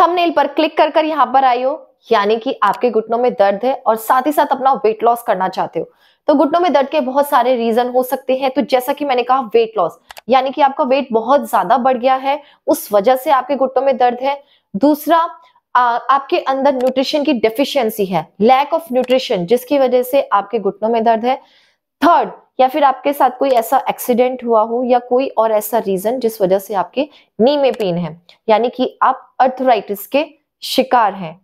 Thumbnail पर click कर कर यहां पर आई हो यानी कि आपके घुटनों में दर्द है और साथ ही साथ अपना वेट लॉस करना चाहते हो तो घुटनों में दर्द के बहुत सारे रीजन हो सकते हैं तो जैसा कि मैंने कहा वेट लॉस यानी कि आपका वेट बहुत ज्यादा बढ़ गया है उस वजह से आपके घुटनों में दर्द है दूसरा आ, आपके अंदर न्यूट्रिशन की डेफिशिएंसी है लैक ऑफ न्यूट्रिशन जिसकी वजह से आपके घुटनों में दर्द है थर्ड या फिर आपके साथ कोई ऐसा एक्सीडेंट हुआ हो या कोई और ऐसा रीजन जिस वजह से आपके नी में पेन है यानी कि आप अर्थराइटिस के शिकार हैं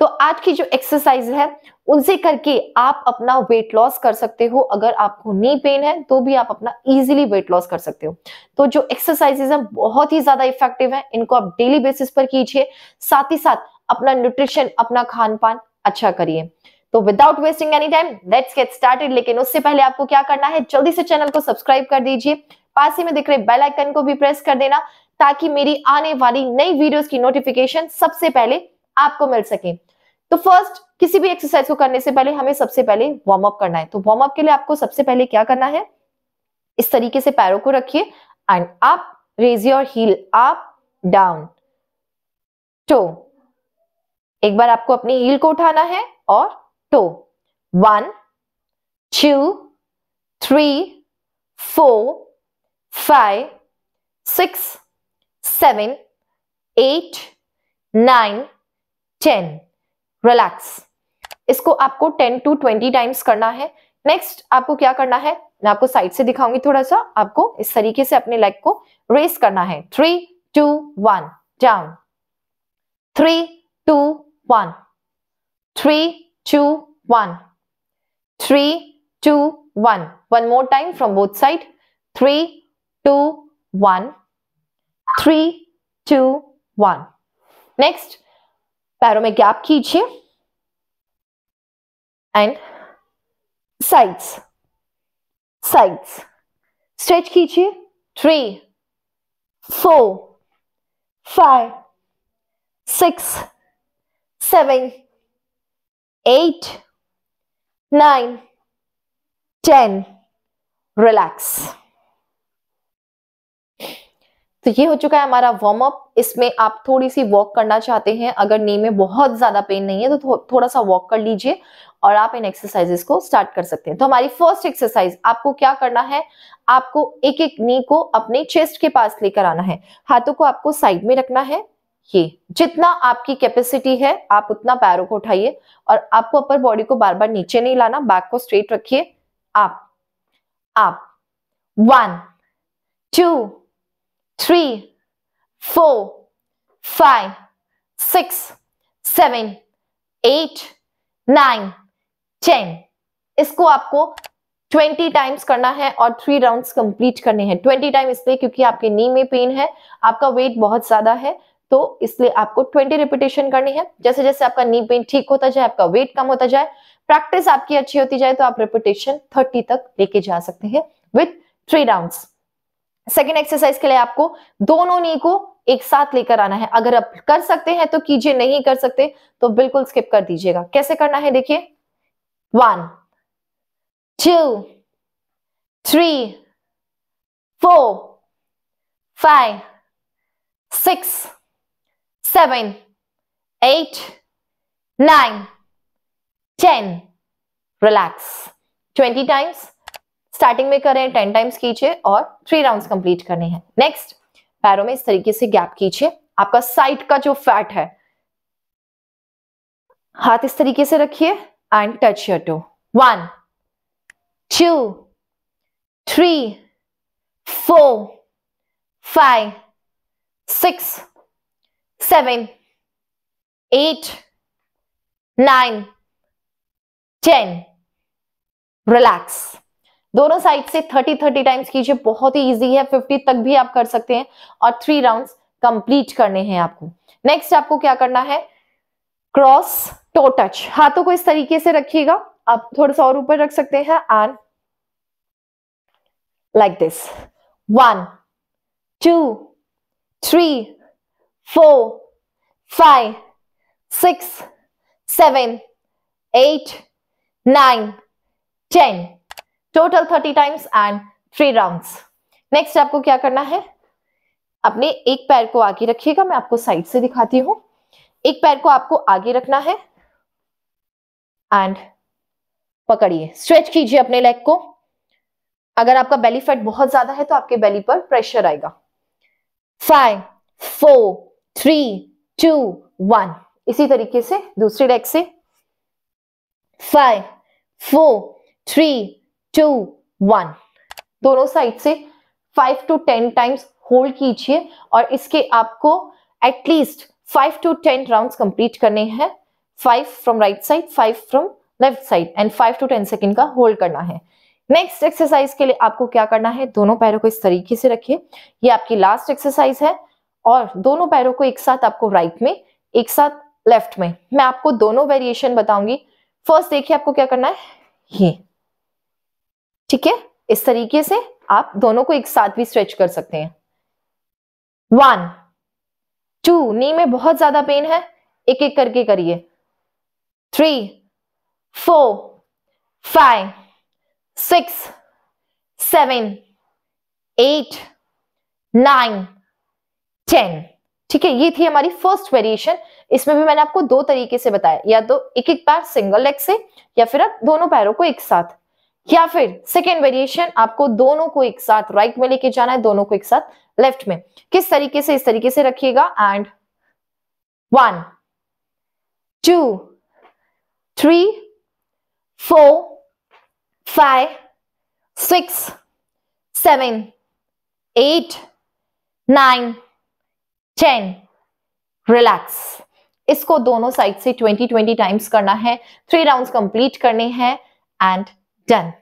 तो आज की जो एक्सरसाइज है उनसे करके आप अपना वेट लॉस कर सकते हो अगर आपको नी पेन है तो भी आप अपना इजीली वेट लॉस कर सकते हो तो जो एक्सरसाइजेज हैं बहुत ही ज्यादा इफेक्टिव हैं इनको आप डेली बेसिस पर कीजिए साथ ही साथ अपना न्यूट्रिशन अपना खान पान अच्छा करिए तो without wasting any time let's get started लेकिन उससे पहले आपको क्या करना है जल्दी से चैनल को सब्सक्राइब कर दीजिए पास ही में दिख रहे बेल आइकन को भी प्रेस कर देना ताकि मेरी आने वाली नई वीडियोस की नोटिफिकेशन सबसे पहले आपको मिल सके तो फर्स्ट किसी भी एक्सरसाइज को करने से पहले हमें सबसे पहले वार्म अप करना है तो वार्म अप के लिए आपको सबसे पहले क्या करना है इस तरीके से पैरों को रखिए and up raise your heel up down toe एक बार आपको अपनी हील को उठाना है और तो one two three four five six seven eight nine ten relax इसको आपको टेन टू ट्वेंटी टाइम्स करना है नेक्स्ट आपको क्या करना है मैं आपको साइड से दिखाऊंगी थोड़ा सा आपको इस तरीके से अपने लेग को रेस करना है three two one down three two one three two, one. Three, two, one. One more time from both side. Three, two, one. Three, two, one. Next, पैरों में गैप कीजिए एंड sides, साइड्स स्ट्रेच कीजिए Three, four, five, six, seven. eight, nine, ten. Relax तो ये हो चुका है हमारा वार्म अप इसमें आप थोड़ी सी वॉक करना चाहते हैं अगर नी में बहुत ज्यादा पेन नहीं है तो थो, थोड़ा सा वॉक कर लीजिए और आप इन एक्सरसाइजेस को स्टार्ट कर सकते हैं तो हमारी फर्स्ट एक्सरसाइज आपको क्या करना है आपको एक एक नी को अपने चेस्ट के पास लेकर आना है हाथों को आपको साइड में रखना है ये जितना आपकी कैपेसिटी है आप उतना पैरों को उठाइए और आपको अपर बॉडी को बार बार नीचे नहीं लाना बैक को स्ट्रेट रखिए आप आप one two three four five six seven eight nine ten इसको आपको ट्वेंटी टाइम्स करना है और थ्री राउंड्स कंप्लीट करने हैं ट्वेंटी टाइम इसलिए क्योंकि आपके नी में पेन है आपका वेट बहुत ज्यादा है तो इसलिए आपको 20 रिपीटेशन करनी है जैसे जैसे आपका नी पेन ठीक होता जाए आपका वेट कम होता जाए प्रैक्टिस आपकी अच्छी होती जाए तो आप रिपीटेशन 30 तक लेके जा सकते हैं with three round second exercise के लिए आपको दोनों नी को एक साथ लेकर आना है अगर आप कर सकते हैं तो कीजिए नहीं कर सकते तो बिल्कुल स्किप कर दीजिएगा कैसे करना है देखिए one two three four five six seven, eight, nine, ten. Relax twenty times starting में करें टेन टाइम्स कीजिए और थ्री राउंड कंप्लीट करने हैं नेक्स्ट पैरों में इस तरीके से गैप कीजिए आपका साइड का जो फैट है हाथ इस तरीके से रखिए and touch your toe one two three four five six seven, eight, nine, ten relax दोनों साइड से थर्टी थर्टी टाइम्स कीजिए बहुत ही इजी है फिफ्टी तक भी आप कर सकते हैं और थ्री राउंड्स कंप्लीट करने हैं आपको नेक्स्ट आपको क्या करना है क्रॉस टो टच हाथों को इस तरीके से रखिएगा आप थोड़ा सा और ऊपर रख सकते हैं and like this one two three four five, six, seven, eight, nine, ten. Total thirty times and three rounds. Next आपको क्या करना है अपने एक पैर को आगे रखिएगा मैं आपको साइड से दिखाती हूं एक पैर को आपको आगे रखना है एंड पकड़िए स्ट्रेच कीजिए अपने लेग को अगर आपका बेली फैट बहुत ज्यादा है तो आपके बेली पर प्रेशर आएगा five four three two one इसी तरीके से दूसरे डेक से five four three two one दोनों साइड से five to ten times hold कीजिए और इसके आपको at least five to ten round complete करने हैं five from right side five from left side and five to ten second का होल्ड करना है नेक्स्ट एक्सरसाइज के लिए आपको क्या करना है दोनों पैरों को इस तरीके से रखिए ये आपकी लास्ट एक्सरसाइज है और दोनों पैरों को एक साथ आपको राइट में एक साथ लेफ्ट में मैं आपको दोनों वेरिएशन बताऊंगी फर्स्ट देखिए आपको क्या करना है ये ठीक है इस तरीके से आप दोनों को एक साथ भी स्ट्रेच कर सकते हैं वन टू नी में बहुत ज्यादा पेन है एक एक करके करिए three four five six seven eight nine ten ठीक है ये थी हमारी फर्स्ट वेरिएशन इसमें भी मैंने आपको दो तरीके से बताया या तो एक एक पैर सिंगल लेग से या फिर आप दोनों पैरों को एक साथ या फिर सेकेंड वेरिएशन आपको दोनों को एक साथ राइट right में लेके जाना है दोनों को एक साथ लेफ्ट में किस तरीके से इस तरीके से रखिएगा and one two three four five six seven eight nine ten relax इसको दोनों साइड से ट्वेंटी ट्वेंटी टाइम्स करना है थ्री राउंड कंप्लीट करने हैं एंड डन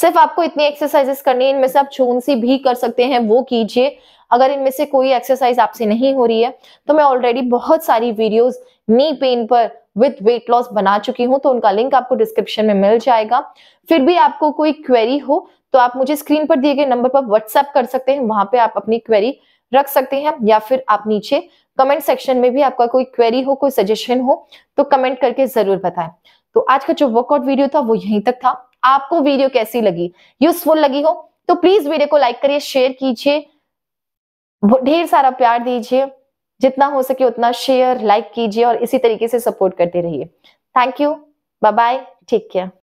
सिर्फ आपको इतनी एक्सरसाइजेस करनी है इनमें से आप छोन सी भी कर सकते हैं वो कीजिए अगर इनमें से कोई एक्सरसाइज आपसे नहीं हो रही है तो मैं ऑलरेडी बहुत सारी वीडियोस नी पेन पर विथ वेट लॉस बना चुकी हूं तो उनका लिंक आपको डिस्क्रिप्शन में मिल जाएगा फिर भी आपको कोई क्वेरी हो तो आप मुझे स्क्रीन पर दिए गए नंबर पर व्हाट्सएप कर सकते हैं वहां पर आप अपनी क्वेरी रख सकते हैं या फिर आप नीचे कमेंट सेक्शन में भी आपका कोई क्वेरी हो कोई सजेशन हो तो कमेंट करके जरूर बताएं तो आज का जो वर्कआउट वीडियो था वो यहीं तक था आपको वीडियो कैसी लगी यूजफुल लगी हो तो प्लीज वीडियो को लाइक करिए शेयर कीजिए ढेर सारा प्यार दीजिए जितना हो सके उतना शेयर लाइक कीजिए और इसी तरीके से सपोर्ट करते रहिए thank you bye bye take care